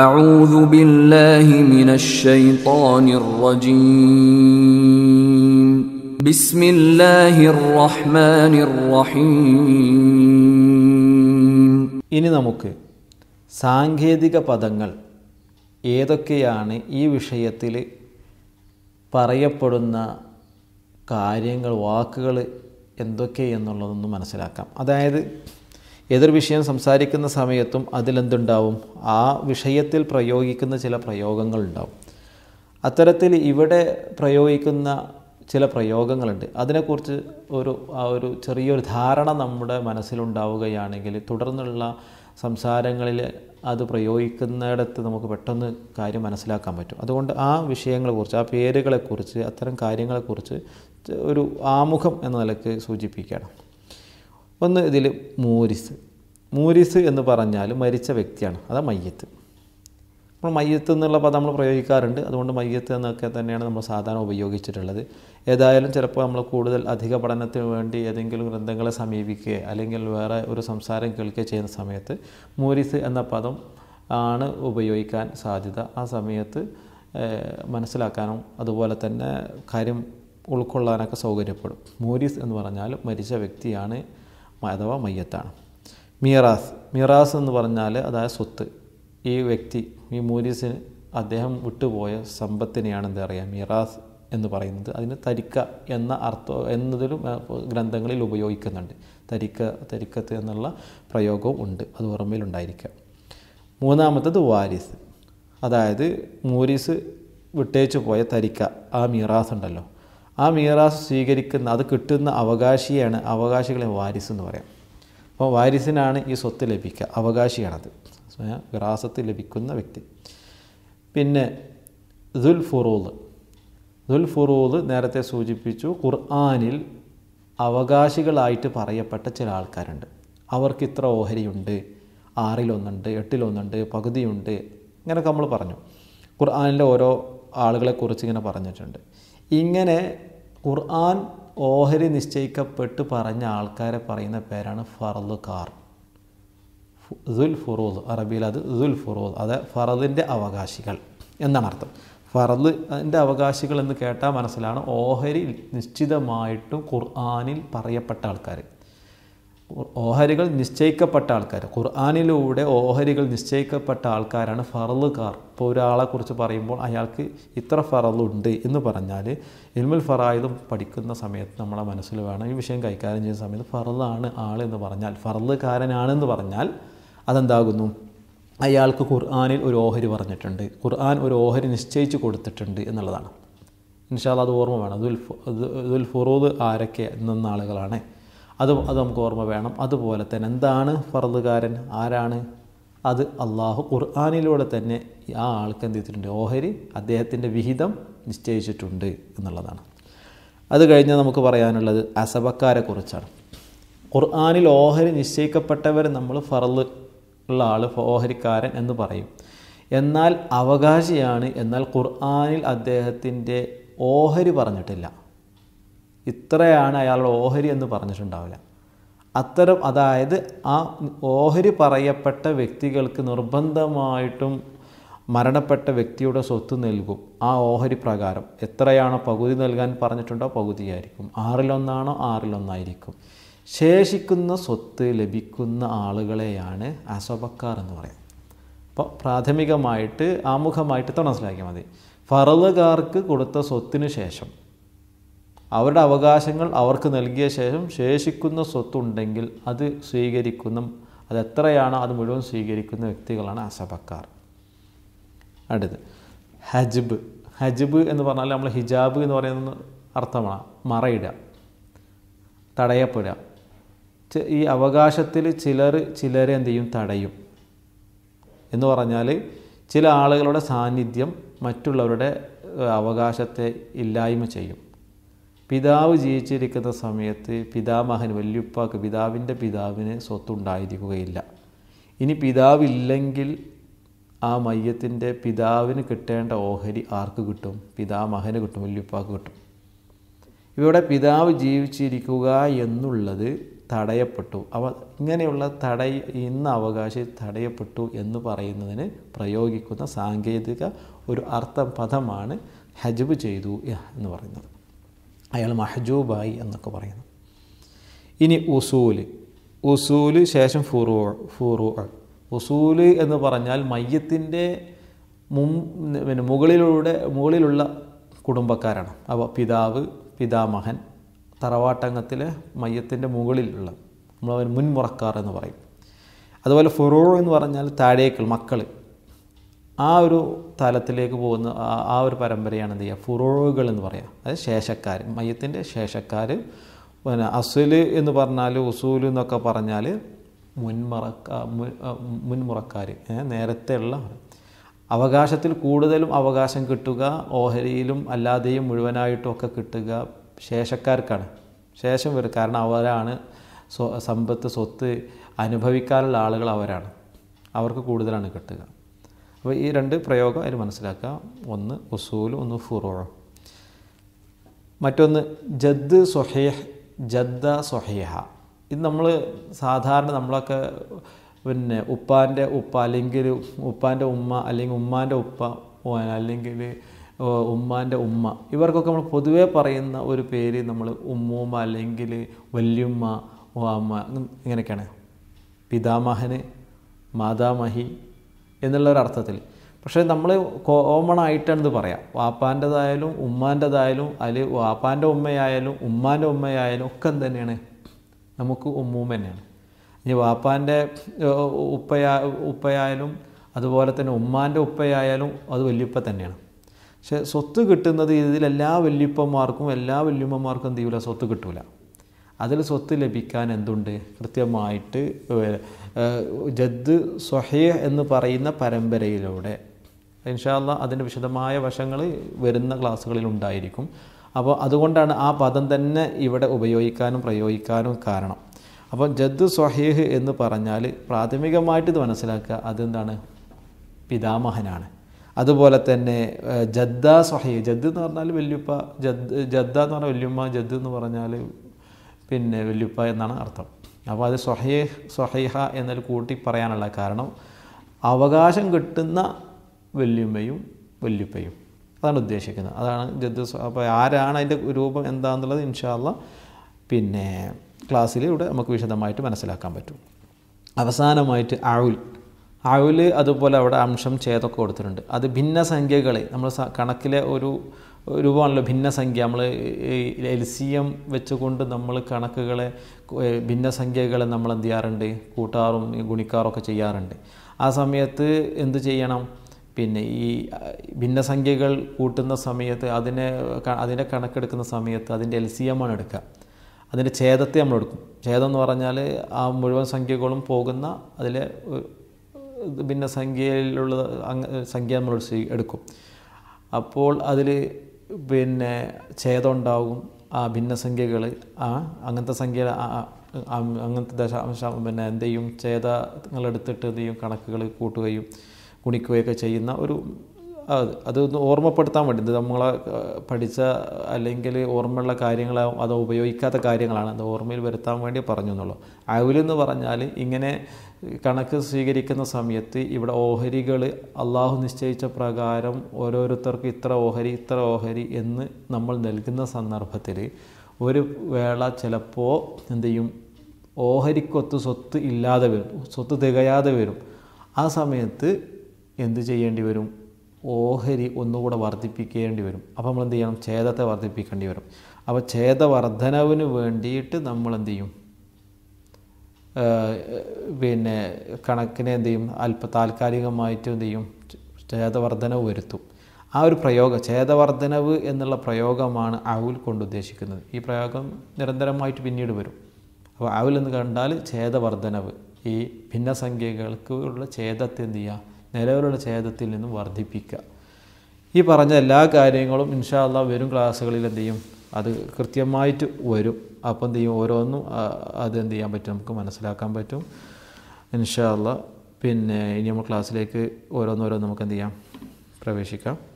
أعوذ بالله من الشيطان الرجيم بسم الله الرحمن الرحيم ഇനി നമുക്ക് സാങ്കേതിക പദങ്ങൾ ഏതൊക്കെയാണ് ഈ വിഷയത്തിൽ പറയപ്പെടുന്ന കാര്യങ്ങൾ വാക്കുകൾ എന്തൊക്കെ മനസ്സിലാക്കാം അതായത് എതിർ വിഷയം സംസാരിക്കുന്ന സമയത്തും അതിലെന്തുണ്ടാവും ആ വിഷയത്തിൽ പ്രയോഗിക്കുന്ന ചില പ്രയോഗങ്ങൾ ഉണ്ടാവും അത്തരത്തിൽ ഇവിടെ പ്രയോഗിക്കുന്ന ചില പ്രയോഗങ്ങളുണ്ട് അതിനെക്കുറിച്ച് ഒരു ആ ഒരു ചെറിയൊരു ധാരണ നമ്മുടെ മനസ്സിലുണ്ടാവുകയാണെങ്കിൽ തുടർന്നുള്ള സംസാരങ്ങളിൽ അത് പ്രയോഗിക്കുന്നിടത്ത് നമുക്ക് പെട്ടെന്ന് കാര്യം മനസ്സിലാക്കാൻ പറ്റും അതുകൊണ്ട് ആ വിഷയങ്ങളെക്കുറിച്ച് ആ പേരുകളെക്കുറിച്ച് അത്തരം കാര്യങ്ങളെക്കുറിച്ച് ഒരു ആമുഖം എന്ന നിലയ്ക്ക് സൂചിപ്പിക്കണം ഒന്ന് ഇതിൽ മൂരിസ് മൂരിസ് എന്ന് പറഞ്ഞാൽ മരിച്ച വ്യക്തിയാണ് അതാ മയ്യത്ത് നമ്മൾ മയ്യത്ത് എന്നുള്ള പദം നമ്മൾ പ്രയോഗിക്കാറുണ്ട് അതുകൊണ്ട് മയ്യത്ത് എന്നൊക്കെ തന്നെയാണ് നമ്മൾ സാധാരണ ഉപയോഗിച്ചിട്ടുള്ളത് ഏതായാലും ചിലപ്പോൾ നമ്മൾ കൂടുതൽ അധിക പഠനത്തിന് വേണ്ടി ഏതെങ്കിലും ഗ്രന്ഥങ്ങളെ സമീപിക്കുകയോ അല്ലെങ്കിൽ വേറെ ഒരു സംസാരം കേൾക്കുകയോ ചെയ്യുന്ന സമയത്ത് മൂരിസ് എന്ന പദം ആണ് ഉപയോഗിക്കാൻ സാധ്യത ആ സമയത്ത് മനസ്സിലാക്കാനും അതുപോലെ തന്നെ കാര്യം ഉൾക്കൊള്ളാനൊക്കെ സൗകര്യപ്പെടും മൂരിസ് എന്ന് പറഞ്ഞാൽ മരിച്ച വ്യക്തിയാണ് അഥവാ മയ്യത്താണ് മീറാസ് മീറാസ് എന്ന് പറഞ്ഞാൽ അതായത് സ്വത്ത് ഈ വ്യക്തി ഈ മൂരീസിന് അദ്ദേഹം വിട്ടുപോയ സമ്പത്തിനെയാണ് എന്താ പറയുക മീറാസ് എന്ന് പറയുന്നത് അതിന് തരിക്ക എന്ന അർത്ഥം എന്നതിലും ഗ്രന്ഥങ്ങളിൽ ഉപയോഗിക്കുന്നുണ്ട് തരിക്ക തരിക്കത്ത് എന്നുള്ള പ്രയോഗവും ഉണ്ട് അത് ഓർമ്മയിലുണ്ടായിരിക്കാം മൂന്നാമത്തത് വാരിസ് അതായത് മൂരീസ് വിട്ടേച്ചു പോയ തരിക്ക ആ മീറാസ് ഉണ്ടല്ലോ ആ മീറാസ് സ്വീകരിക്കുന്ന അത് കിട്ടുന്ന അവകാശിയാണ് അവകാശികളെ വാരിസ് എന്ന് പറയാം അപ്പോൾ വാരിസിനാണ് ഈ സ്വത്ത് ലഭിക്കുക അവകാശിയാണത് വിറാസത്ത് ലഭിക്കുന്ന വ്യക്തി പിന്നെ ദുൽ ഫുറൂദ് ദുൽ ഫുറൂദ് നേരത്തെ സൂചിപ്പിച്ചു ഖുർആാനിൽ അവകാശികളായിട്ട് പറയപ്പെട്ട ചില ആൾക്കാരുണ്ട് അവർക്ക് ഇത്ര ഓഹരിയുണ്ട് ആറിലൊന്നുണ്ട് എട്ടിലൊന്നുണ്ട് പകുതിയുണ്ട് ഇങ്ങനെയൊക്കെ നമ്മൾ പറഞ്ഞു ഖുർആാനിലെ ഓരോ ആളുകളെക്കുറിച്ച് ഇങ്ങനെ പറഞ്ഞിട്ടുണ്ട് ഇങ്ങനെ ഖുർആൻ ഓഹരി നിശ്ചയിക്കപ്പെട്ട് പറഞ്ഞ ആൾക്കാരെ പറയുന്ന പേരാണ് ഫറലുകാർ ദുൽ ഫുറൂദ് അറബിയിൽ അത് ദുൽ ഫുറൂദ് അത് ഫറദിൻ്റെ അവകാശികൾ എന്നാണ് അർത്ഥം ഫറദിൻ്റെ അവകാശികൾ എന്ന് കേട്ടാൽ മനസ്സിലാണ് ഓഹരി നിശ്ചിതമായിട്ടും ഖുർആാനിൽ പറയപ്പെട്ട ആൾക്കാർ ഓഹരികൾ നിശ്ചയിക്കപ്പെട്ട ആൾക്കാർ ഖുർആാനിലൂടെ ഓഹരികൾ നിശ്ചയിക്കപ്പെട്ട ആൾക്കാരാണ് ഫറലുകാർ ഇപ്പോൾ ഒരാളെക്കുറിച്ച് കുറിച്ച് പറയുമ്പോൾ അയാൾക്ക് ഇത്ര ഫറലുണ്ട് എന്ന് പറഞ്ഞാൽ ഇൽമുൽ ഫറായത് പഠിക്കുന്ന സമയത്ത് നമ്മളെ മനസ്സിൽ വേണം ഈ വിഷയം കൈകാര്യം ചെയ്യുന്ന സമയത്ത് ഫറലാണ് ആൾ എന്ന് പറഞ്ഞാൽ ഫറലുകാരനാണെന്ന് പറഞ്ഞാൽ അതെന്താകുന്നു അയാൾക്ക് ഖുർആാനിൽ ഒരു ഓഹരി പറഞ്ഞിട്ടുണ്ട് ഖുർആൻ ഒരു ഓഹരി നിശ്ചയിച്ച് കൊടുത്തിട്ടുണ്ട് എന്നുള്ളതാണ് ഇൻഷാല്ല അത് ഓർമ്മ വേണം ദുൽ ദുൽ ഫുറൂദ് ആരൊക്കെ നിന്ന ആളുകളാണ് അത് അത് നമുക്ക് ഓർമ്മ വേണം അതുപോലെ തന്നെ എന്താണ് ഫറദുകാരൻ ആരാണ് അത് അള്ളാഹു ഖുർആാനിലൂടെ തന്നെ ആ ആൾക്ക് എന്ത് ചെയ്തിട്ടുണ്ട് ഓഹരി അദ്ദേഹത്തിൻ്റെ വിഹിതം നിശ്ചയിച്ചിട്ടുണ്ട് എന്നുള്ളതാണ് അത് കഴിഞ്ഞാൽ നമുക്ക് പറയാനുള്ളത് അസബക്കാരെ കുറിച്ചാണ് ഖുർആാനിൽ ഓഹരി നിശ്ചയിക്കപ്പെട്ടവർ നമ്മൾ ഫറല് ഉള്ള ആൾ ഓഹരിക്കാരൻ എന്ന് പറയും എന്നാൽ അവകാശിയാണ് എന്നാൽ ഖുർആാനിൽ അദ്ദേഹത്തിൻ്റെ ഓഹരി പറഞ്ഞിട്ടില്ല ഇത്രയാണ് അയാളുടെ ഓഹരി എന്ന് പറഞ്ഞിട്ടുണ്ടാവില്ല അത്തരം അതായത് ആ ഓഹരി പറയപ്പെട്ട വ്യക്തികൾക്ക് നിർബന്ധമായിട്ടും മരണപ്പെട്ട വ്യക്തിയുടെ സ്വത്ത് നൽകും ആ ഓഹരി പ്രകാരം എത്രയാണോ പകുതി നൽകാൻ പറഞ്ഞിട്ടുണ്ടോ പകുതിയായിരിക്കും ആറിലൊന്നാണോ ആറിലൊന്നായിരിക്കും ശേഷിക്കുന്ന സ്വത്ത് ലഭിക്കുന്ന ആളുകളെയാണ് അസബക്കാർ എന്ന് പറയും അപ്പോൾ പ്രാഥമികമായിട്ട് ആമുഖമായിട്ട് മനസ്സിലാക്കിയാൽ മതി ഫറവുകാർക്ക് കൊടുത്ത സ്വത്തിന് ശേഷം അവരുടെ അവകാശങ്ങൾ അവർക്ക് നൽകിയ ശേഷം ശേഷിക്കുന്ന സ്വത്തുണ്ടെങ്കിൽ അത് സ്വീകരിക്കുന്ന അതെത്രയാണ് അത് മുഴുവൻ സ്വീകരിക്കുന്ന വ്യക്തികളാണ് അസബക്കാർ അടുത്ത് ഹജ്ബ് ഹജ്ബ് എന്ന് പറഞ്ഞാൽ നമ്മൾ ഹിജാബ് എന്ന് പറയുന്ന അർത്ഥമാണ് മറയിടുക തടയപ്പെടുക ഈ അവകാശത്തിൽ ചിലർ ചിലരെ എന്ത് ചെയ്യും തടയും എന്ന് പറഞ്ഞാൽ ചില ആളുകളുടെ സാന്നിധ്യം മറ്റുള്ളവരുടെ അവകാശത്തെ ഇല്ലായ്മ ചെയ്യും പിതാവ് ജീവിച്ചിരിക്കുന്ന സമയത്ത് പിതാമഹൻ വല്യുപ്പാക്ക് പിതാവിൻ്റെ പിതാവിന് സ്വത്തുണ്ടായിരിക്കുകയില്ല ഇനി പിതാവില്ലെങ്കിൽ ആ മയ്യത്തിൻ്റെ പിതാവിന് കിട്ടേണ്ട ഓഹരി ആർക്ക് കിട്ടും പിതാമഹന് കിട്ടും വല്യുപ്പാക്ക് കിട്ടും ഇവിടെ പിതാവ് ജീവിച്ചിരിക്കുക എന്നുള്ളത് തടയപ്പെട്ടു അവ ഇങ്ങനെയുള്ള തട ഇന്ന അവകാശി തടയപ്പെട്ടു എന്ന് പറയുന്നതിന് പ്രയോഗിക്കുന്ന സാങ്കേതിക ഒരു അർത്ഥ പദമാണ് ഹജബ് ചെയ്തു എന്ന് പറയുന്നത് അയാൾ മഹജൂബായി എന്നൊക്കെ പറയുന്നു ഇനി ഉസൂല് ഉസൂല് ശേഷം ഫുറൂ ഫുറൂ ഉസൂല് എന്ന് പറഞ്ഞാൽ മയ്യത്തിൻ്റെ മും പിന്നെ മുകളിലൂടെ മുകളിലുള്ള കുടുംബക്കാരാണ് അപ്പോൾ പിതാവ് പിതാമഹൻ തറവാട്ടംഗത്തിലെ മയ്യത്തിൻ്റെ മുകളിലുള്ള നമ്മൾ മുൻമുറക്കാർ എന്ന് പറയും അതുപോലെ ഫുറൂ എന്ന് പറഞ്ഞാൽ താഴേക്കൾ മക്കൾ ആ ഒരു തലത്തിലേക്ക് പോകുന്ന ആ ഒരു പരമ്പരയാണ് എന്ത് ചെയ്യുക ഫുറോകൾ എന്ന് പറയുക അതായത് ശേഷക്കാർ മയത്തിൻ്റെ ശേഷക്കാർ പിന്നെ അസുല് എന്ന് പറഞ്ഞാൽ ഉസൂൽ എന്നൊക്കെ പറഞ്ഞാൽ മുൻമറക്ക മുൻമുറക്കാർ നേരത്തെ ഉള്ള അവകാശത്തിൽ കൂടുതലും അവകാശം കിട്ടുക ഓഹരിയിലും അല്ലാതെയും മുഴുവനായിട്ടും ഒക്കെ കിട്ടുക ശേഷക്കാർക്കാണ് ശേഷം വരും കാരണം അവരാണ് സമ്പത്ത് സ്വത്ത് അനുഭവിക്കാനുള്ള ആളുകൾ അവരാണ് അവർക്ക് കൂടുതലാണ് കിട്ടുക അപ്പോൾ ഈ രണ്ട് പ്രയോഗം അതിൽ മനസ്സിലാക്കാം ഒന്ന് ഉസൂൽ ഒന്ന് ഫുറോ മറ്റൊന്ന് ജദ് സൊഹേഹ് ജദ്ദ സൊഹേഹ ഇത് നമ്മൾ സാധാരണ നമ്മളൊക്കെ പിന്നെ ഉപ്പാൻ്റെ ഉപ്പ അല്ലെങ്കിൽ ഉപ്പാൻ്റെ ഉമ്മ അല്ലെങ്കിൽ ഉമ്മാൻ്റെ ഉപ്പ അല്ലെങ്കിൽ ഉമ്മാൻ്റെ ഉമ്മ ഇവർക്കൊക്കെ നമ്മൾ പൊതുവേ പറയുന്ന ഒരു പേര് നമ്മൾ ഉമ്മൂമ്മ അല്ലെങ്കിൽ വല്യുമ്മ അമ്മ ഇങ്ങനെയൊക്കെയാണ് പിതാമഹന് മാതാമഹി എന്നുള്ളൊരർത്ഥത്തിൽ അർത്ഥത്തിൽ പക്ഷേ നമ്മൾ കോമൺ ആയിട്ടാണിത് പറയാം വാപ്പാൻ്റെതായാലും ഉമ്മാൻ്റെതായാലും അല്ലെ വാപ്പാൻ്റെ ഉമ്മയായാലും ഉമ്മാൻ്റെ ഉമ്മയായാലും ഒക്കെ തന്നെയാണ് നമുക്ക് ഉമ്മൂമ്മ തന്നെയാണ് ഇനി വാപ്പാൻ്റെ ഉപ്പയാ ഉപ്പയായാലും അതുപോലെ തന്നെ ഉമ്മാൻ്റെ ഉപ്പയായാലും അത് വല്യപ്പ തന്നെയാണ് പക്ഷെ സ്വത്ത് കിട്ടുന്നത് ഇതിൽ എല്ലാ വല്യപ്പന്മാർക്കും എല്ലാ വല്യമ്മമാർക്കും എന്ത് ചെയ്യൂല സ്വത്ത് കിട്ടൂല അതിൽ സ്വത്ത് ലഭിക്കാൻ എന്തുണ്ട് കൃത്യമായിട്ട് ജദ് സൊഹീഹ് എന്ന് പറയുന്ന പരമ്പരയിലൂടെ ഇൻഷാല്ല അതിൻ്റെ വിശദമായ വശങ്ങൾ വരുന്ന ക്ലാസ്സുകളിൽ ഉണ്ടായിരിക്കും അപ്പോൾ അതുകൊണ്ടാണ് ആ പദം തന്നെ ഇവിടെ ഉപയോഗിക്കാനും പ്രയോഗിക്കാനും കാരണം അപ്പോൾ ജദ് സൊഹീഹ് എന്ന് പറഞ്ഞാൽ പ്രാഥമികമായിട്ട് ഇത് മനസ്സിലാക്കുക അതെന്താണ് പിതാമഹനാണ് അതുപോലെ തന്നെ ജദ്ദ സൊഹീഹ് ജദ് എന്ന് പറഞ്ഞാൽ വല്യുപ്പ ജദ് ജദ്ദ എന്ന് പറഞ്ഞാൽ വല്യുമ്മ ജദ് എന്ന് പറഞ്ഞാൽ പിന്നെ വല്യുപ്പ എന്നാണ് അർത്ഥം അപ്പോൾ അത് സൊഹേഹ് സൊഹൈഹ എന്നൊരു കൂട്ടി പറയാനുള്ള കാരണം അവകാശം കിട്ടുന്ന വല്യുമ്മയും വല്യുപ്പയും അതാണ് ഉദ്ദേശിക്കുന്നത് അതാണ് ജദ് അപ്പോൾ ആരാണ് അതിൻ്റെ രൂപം എന്താണെന്നുള്ളത് ഇൻഷാല്ല പിന്നെ ക്ലാസ്സിൽ ഇവിടെ നമുക്ക് വിശദമായിട്ട് മനസ്സിലാക്കാൻ പറ്റും അവസാനമായിട്ട് അഴുൽ അഴുൽ അതുപോലെ അവിടെ അംശം ചേതൊക്കെ കൊടുത്തിട്ടുണ്ട് അത് ഭിന്ന സംഖ്യകളെ നമ്മൾ കണക്കിലെ ഒരു രൂപമാണല്ലോ ഭിന്നസംഖ്യ നമ്മൾ എൽ സി എം വെച്ചുകൊണ്ട് നമ്മൾ കണക്കുകളെ ഭിന്നസംഖ്യകളെ നമ്മൾ എന്ത് ചെയ്യാറുണ്ട് കൂട്ടാറും ഗുണിക്കാറൊക്കെ ചെയ്യാറുണ്ട് ആ സമയത്ത് എന്ത് ചെയ്യണം പിന്നെ ഈ ഭിന്നസംഖ്യകൾ കൂട്ടുന്ന സമയത്ത് അതിനെ അതിനെ കണക്കെടുക്കുന്ന സമയത്ത് അതിൻ്റെ എൽ സി എം ആണ് എടുക്കുക അതിൻ്റെ ഛേദത്തെ നമ്മൾ എടുക്കും ഛേദം എന്ന് പറഞ്ഞാൽ ആ മുഴുവൻ സംഖ്യകളും പോകുന്ന അതിലെ ഭിന്നസംഖ്യയിലുള്ള സംഖ്യ നമ്മൾ എടുക്കും അപ്പോൾ അതിൽ പിന്നെ ഛേദമുണ്ടാവും ആ ഭിന്ന സംഖ്യകൾ ആ അങ്ങനത്തെ സംഖ്യ അങ്ങനത്തെ ദശാംശം പിന്നെ എന്ത് ചെയ്യും ഛേദങ്ങൾ എന്ത് ചെയ്യും കണക്കുകൾ കൂട്ടുകയും കുണിക്കുകയൊക്കെ ചെയ്യുന്ന ഒരു അതൊന്ന് ഓർമ്മപ്പെടുത്താൻ വേണ്ടി നമ്മളെ പഠിച്ച അല്ലെങ്കിൽ ഓർമ്മയുള്ള കാര്യങ്ങൾ അത് ഉപയോഗിക്കാത്ത കാര്യങ്ങളാണ് അത് ഓർമ്മയിൽ വരുത്താൻ വേണ്ടി പറഞ്ഞു എന്നുള്ളൂ അവലെന്ന് പറഞ്ഞാൽ ഇങ്ങനെ കണക്ക് സ്വീകരിക്കുന്ന സമയത്ത് ഇവിടെ ഓഹരികൾ അള്ളാഹു നിശ്ചയിച്ച പ്രകാരം ഓരോരുത്തർക്കും ഇത്ര ഓഹരി ഇത്ര ഓഹരി എന്ന് നമ്മൾ നൽകുന്ന സന്ദർഭത്തിൽ ഒരു വേള ചിലപ്പോൾ എന്തു ചെയ്യും ഓഹരിക്കൊത്ത് സ്വത്ത് ഇല്ലാതെ വരും സ്വത്ത് തികയാതെ വരും ആ സമയത്ത് എന്ത് ചെയ്യേണ്ടി വരും ഓഹരി ഒന്നുകൂടെ വർദ്ധിപ്പിക്കേണ്ടി വരും അപ്പോൾ നമ്മൾ എന്ത് ചെയ്യണം ഛേദത്തെ വർദ്ധിപ്പിക്കേണ്ടി വരും അപ്പോൾ ഛേദവർദ്ധനവിന് വേണ്ടിയിട്ട് നമ്മൾ എന്ത് ചെയ്യും പിന്നെ കണക്കിനെ എന്ത് ചെയ്യും അല്പ താൽക്കാലികമായിട്ട് എന്ത് ചെയ്യും ഛേദവർദ്ധനവ് വരുത്തും ആ ഒരു പ്രയോഗം ഛേദവർദ്ധനവ് എന്നുള്ള പ്രയോഗമാണ് ഔൽ കൊണ്ട് ഉദ്ദേശിക്കുന്നത് ഈ പ്രയോഗം നിരന്തരമായിട്ട് പിന്നീട് വരും അപ്പോൾ ഔൽ എന്ന് കണ്ടാൽ ഛേദവർദ്ധനവ് ഈ ഭിന്നസംഖ്യകൾക്കുള്ള ഛേദത്തെ എന്ത് ചെയ്യുക നിലവിലുള്ള ഛേദത്തിൽ നിന്നും വർദ്ധിപ്പിക്കുക ഈ പറഞ്ഞ എല്ലാ കാര്യങ്ങളും ഇൻഷാല്ല വരും ക്ലാസ്സുകളിൽ എന്ത് ചെയ്യും അത് കൃത്യമായിട്ട് വരും അപ്പം എന്ത് ചെയ്യും ഓരോന്നും അത് എന്ത് ചെയ്യാൻ പറ്റും നമുക്ക് മനസ്സിലാക്കാൻ പറ്റും ഇൻഷാല്ല പിന്നെ ഇനി നമ്മൾ ക്ലാസ്സിലേക്ക് ഓരോന്നോരോന്ന് നമുക്ക് എന്ത് ചെയ്യാം പ്രവേശിക്കാം